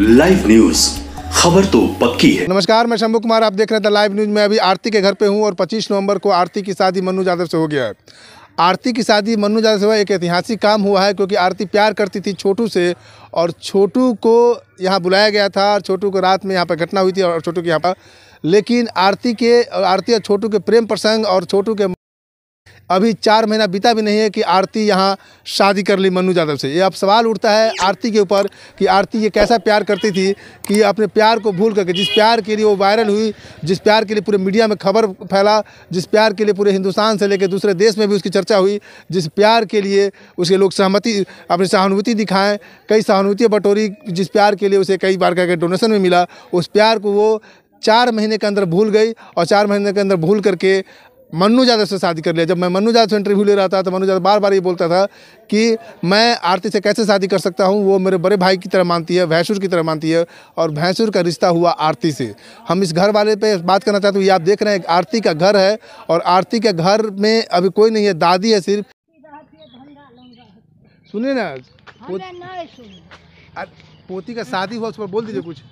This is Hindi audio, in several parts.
लाइव न्यूज खबर तो पक्की है नमस्कार मैं शंभू कुमार आप देख रहे थे लाइव न्यूज में अभी आरती के घर पे हूँ और 25 नवंबर को आरती की शादी मनु यादव से हो गया है आरती की शादी मनु यादव से हुआ एक ऐतिहासिक काम हुआ है क्योंकि आरती प्यार करती थी छोटू से और छोटू को यहाँ बुलाया गया था और छोटू को रात में यहाँ पर घटना हुई थी और छोटू के यहाँ पर लेकिन आरती के आरती और छोटू के प्रेम प्रसंग और छोटू के अभी चार महीना बीता भी नहीं है कि आरती यहाँ शादी कर ली मनु यादव से ये अब सवाल उठता है आरती के ऊपर कि आरती ये कैसा प्यार करती थी कि अपने प्यार को भूल करके जिस प्यार के लिए वो वायरल हुई जिस प्यार के लिए पूरे मीडिया में खबर फैला जिस प्यार के लिए पूरे हिंदुस्तान से लेकर दूसरे देश में भी उसकी चर्चा हुई जिस प्यार के लिए उसके लोग सहमति अपनी सहानुभूति दिखाएँ कई सहानुभूतियाँ बटोरी जिस प्यार के लिए उसे कई बार कहकर डोनेशन में मिला उस प्यार को वो चार महीने के अंदर भूल गई और चार महीने के अंदर भूल करके मन्नू यादव से शादी कर लिया जब मैं मन्नू यादव से इंटरव्यू ले रहा था तो मन्नू यादव बार बार ये बोलता था कि मैं आरती से कैसे शादी कर सकता हूँ वो मेरे बड़े भाई की तरह मानती है भैंसुर की तरह मानती है और भैंसुर का रिश्ता हुआ आरती से हम इस घर वाले पे बात करना चाहते हैं ये आप देख रहे हैं आरती का घर है और आरती के घर में अभी कोई नहीं है दादी है सिर्फ सुनिए ना पोती का शादी हुआ उस पर बोल दीजिए कुछ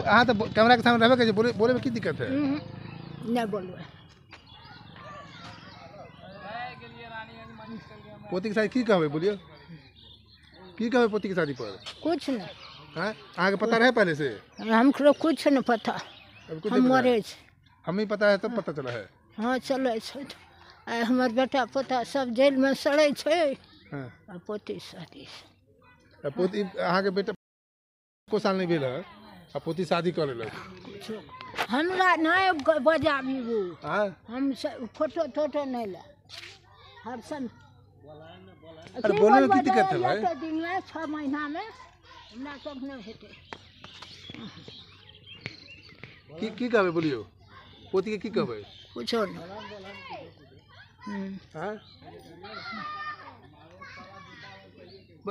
अहाँ तो कैमरा के सामने रहे बोले बोले में की दिक्कत है हम्म, हम्म। नहीं बोलू पोती के शादी की कहबे बोलियो की कहे पोती के शादी पर कुछ नहीं हाँ आगे पता रहे पहले से हमको कुछ नहीं पता कुछ हम मरे हम ही पता है तब तो पता चला है हाँ चले आ हमार बेटा पोता सब जेल में सड़े छे हाँ। पोती शादी पोती अहाँके बेटा को साल नहीं भेल है आ पोती शादी करे ला हमरा नहीं बजाबी वो हम फोटो टोटो नहीं ला हर सन अरे बोले की दिक्कत है भाई तो दिन में 6 महीना में हमरा सब न हेते की की कहबे बोलियो पोती के की कहबे कुछ और हां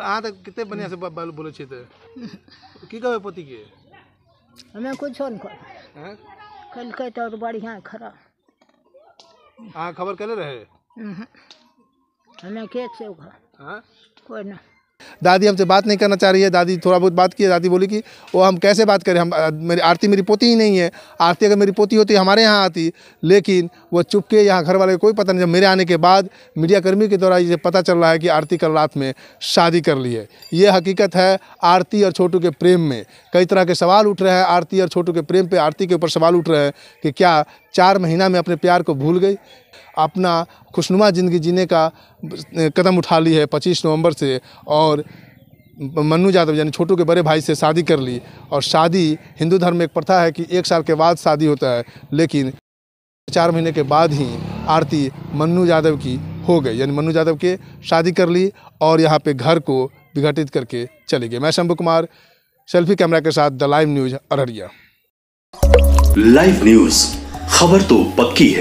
अहाँ तो कितने बनिया से बोले छे की कहबे पोती के हमें कुछ हो नहीं कल के तो बढ़िया खरा हाँ खबर कल रहे हम्म। हमें केक से उखा हाँ? कोई ना दादी हमसे बात नहीं करना चाह रही है दादी थोड़ा बहुत बात की दादी बोली कि वो हम कैसे बात करें हम मेरी आरती मेरी पोती ही नहीं है आरती अगर मेरी पोती होती हमारे यहाँ आती लेकिन वो चुप के यहाँ घर वाले को कोई पता नहीं जब मेरे आने के बाद मीडियाकर्मी के द्वारा ये पता चल रहा है कि आरती कल रात में शादी कर ली है ये हकीकत है आरती और छोटू के प्रेम में कई तरह के सवाल उठ रहे हैं आरती और छोटू के प्रेम पर आरती के ऊपर सवाल उठ रहे हैं कि क्या चार महीना में अपने प्यार को भूल गई अपना खुशनुमा ज़िंदगी जीने का कदम उठा ली है पच्चीस नवंबर से और मन्नू यादव यानी छोटू के बड़े भाई से शादी कर ली और शादी हिंदू धर्म में एक प्रथा है कि एक साल के बाद शादी होता है लेकिन चार महीने के बाद ही आरती मन्नू यादव की हो गई यानी मन्नू यादव के शादी कर ली और यहाँ पे घर को विघटित करके चले गए मैं शंभु कुमार सेल्फी कैमरा के साथ the live news Araria live news खबर तो पक्की है